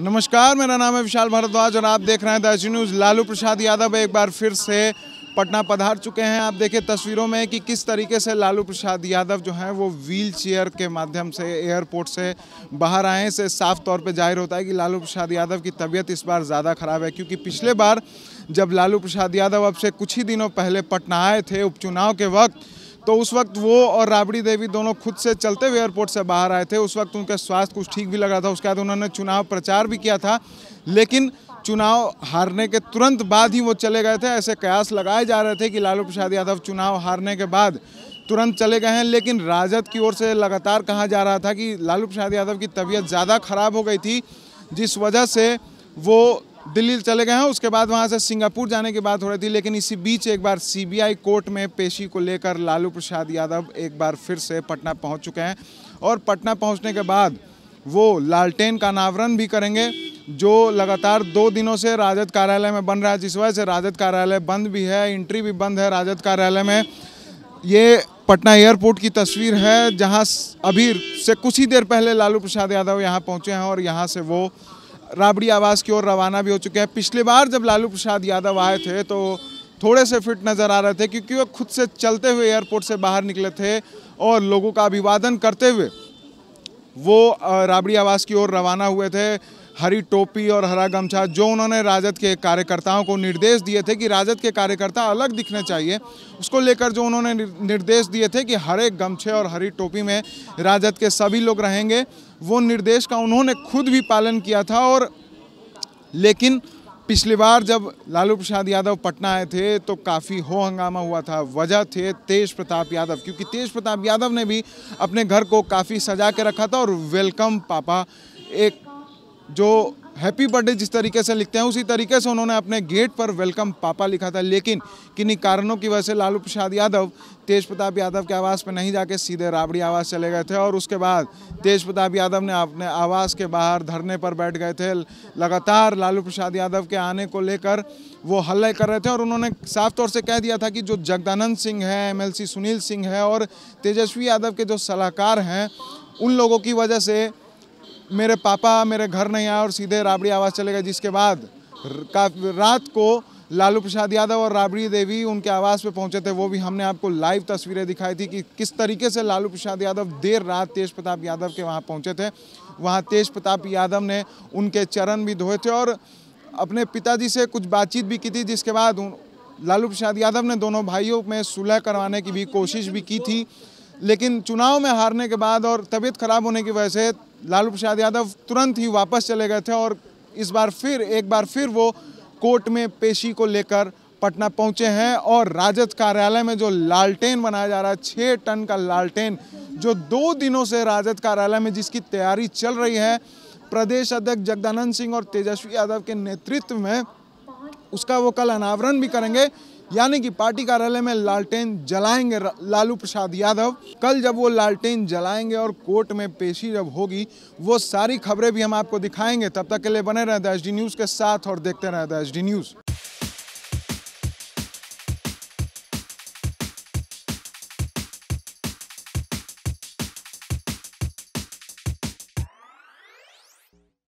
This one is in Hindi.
नमस्कार मेरा नाम है विशाल भारद्वाज और आप देख रहे हैं दर्जी न्यूज़ लालू प्रसाद यादव एक बार फिर से पटना पधार चुके हैं आप देखिए तस्वीरों में कि किस तरीके से लालू प्रसाद यादव जो हैं वो व्हील चेयर के माध्यम से एयरपोर्ट से बाहर आए से साफ तौर पे जाहिर होता है कि लालू प्रसाद यादव की तबीयत इस बार ज़्यादा ख़राब है क्योंकि पिछले बार जब लालू प्रसाद यादव अब से कुछ ही दिनों पहले पटना आए थे उपचुनाव के वक्त तो उस वक्त वो और राबड़ी देवी दोनों खुद से चलते हुए एयरपोर्ट से बाहर आए थे उस वक्त उनके स्वास्थ्य कुछ ठीक भी लग रहा था उसके बाद उन्होंने चुनाव प्रचार भी किया था लेकिन चुनाव हारने के तुरंत बाद ही वो चले गए थे ऐसे कयास लगाए जा रहे थे कि लालू प्रसाद यादव चुनाव हारने के बाद तुरंत चले गए हैं लेकिन राजद की ओर से लगातार कहा जा रहा था कि लालू प्रसाद यादव की तबीयत ज़्यादा खराब हो गई थी जिस वजह से वो दिल्ली चले गए हैं उसके बाद वहाँ से सिंगापुर जाने की बात हो रही थी लेकिन इसी बीच एक बार सीबीआई कोर्ट में पेशी को लेकर लालू प्रसाद यादव एक बार फिर से पटना पहुँच चुके हैं और पटना पहुँचने के बाद वो लालटेन का अनावरण भी करेंगे जो लगातार दो दिनों से राजद कार्यालय में बन रहा है जिस वजह से राजद कार्यालय बंद भी है एंट्री भी बंद है राजद कार्यालय में ये पटना एयरपोर्ट की तस्वीर है जहां अभी से कुछ ही देर पहले लालू प्रसाद यादव यहां पहुंचे हैं और यहां से वो राबड़ी आवास की ओर रवाना भी हो चुके हैं पिछली बार जब लालू प्रसाद यादव आए थे तो थोड़े से फिट नज़र आ रहे थे क्योंकि वो खुद से चलते हुए एयरपोर्ट से बाहर निकले थे और लोगों का अभिवादन करते हुए वो राबड़ी आवास की ओर रवाना हुए थे हरी टोपी और हरा गमछा जो उन्होंने राजद के कार्यकर्ताओं को निर्देश दिए थे कि राजद के कार्यकर्ता अलग दिखने चाहिए उसको लेकर जो उन्होंने निर्देश दिए थे कि हरे गमछे और हरी टोपी में राजद के सभी लोग रहेंगे वो निर्देश का उन्होंने खुद भी पालन किया था और लेकिन पिछली बार जब लालू प्रसाद यादव पटना आए थे तो काफ़ी हो हंगामा हुआ था वजह थे तेज प्रताप यादव क्योंकि तेज प्रताप यादव ने भी अपने घर को काफ़ी सजा के रखा था और वेलकम पापा एक जो हैप्पी बर्थडे जिस तरीके से लिखते हैं उसी तरीके से उन्होंने अपने गेट पर वेलकम पापा लिखा था लेकिन किन्हीं कारणों की वजह से लालू प्रसाद यादव तेज प्रताप यादव के आवास पर नहीं जाके सीधे राबड़ी आवास चले गए थे और उसके बाद तेज प्रताप यादव ने अपने आवास के बाहर धरने पर बैठ गए थे लगातार लालू प्रसाद यादव के आने को लेकर वो हल्ले कर रहे थे और उन्होंने साफ तौर से कह दिया था कि जो जगदानंद सिंह है एम सुनील सिंह है और तेजस्वी यादव के जो सलाहकार हैं उन लोगों की वजह से मेरे पापा मेरे घर नहीं आए और सीधे राबड़ी आवास चले गए जिसके बाद का रात को लालू प्रसाद यादव और राबड़ी देवी उनके आवास पे पहुंचे थे वो भी हमने आपको लाइव तस्वीरें दिखाई थी कि किस तरीके से लालू प्रसाद यादव देर रात तेज प्रताप यादव के वहाँ पहुँचे थे वहाँ तेज प्रताप यादव ने उनके चरण भी धोए थे और अपने पिताजी से कुछ बातचीत भी की थी जिसके बाद लालू प्रसाद यादव ने दोनों भाइयों में सुलह करवाने की भी कोशिश भी की थी लेकिन चुनाव में हारने के बाद और तबीयत खराब होने की वजह से लालू प्रसाद यादव तुरंत ही वापस चले गए थे और इस बार फिर एक बार फिर वो कोर्ट में पेशी को लेकर पटना पहुंचे हैं और राजद कार्यालय में जो लालटेन बनाया जा रहा है छः टन का लालटेन जो दो दिनों से राजद कार्यालय में जिसकी तैयारी चल रही है प्रदेश अध्यक्ष जगदानंद सिंह और तेजस्वी यादव के नेतृत्व में उसका वो कल अनावरण भी करेंगे यानी कि पार्टी कार्यालय में लालटेन जलाएंगे लालू प्रसाद यादव कल जब वो लालटेन जलाएंगे और कोर्ट में पेशी जब होगी वो सारी खबरें भी हम आपको दिखाएंगे तब तक के लिए बने रहें द एच न्यूज़ के साथ और देखते रहें द एच न्यूज़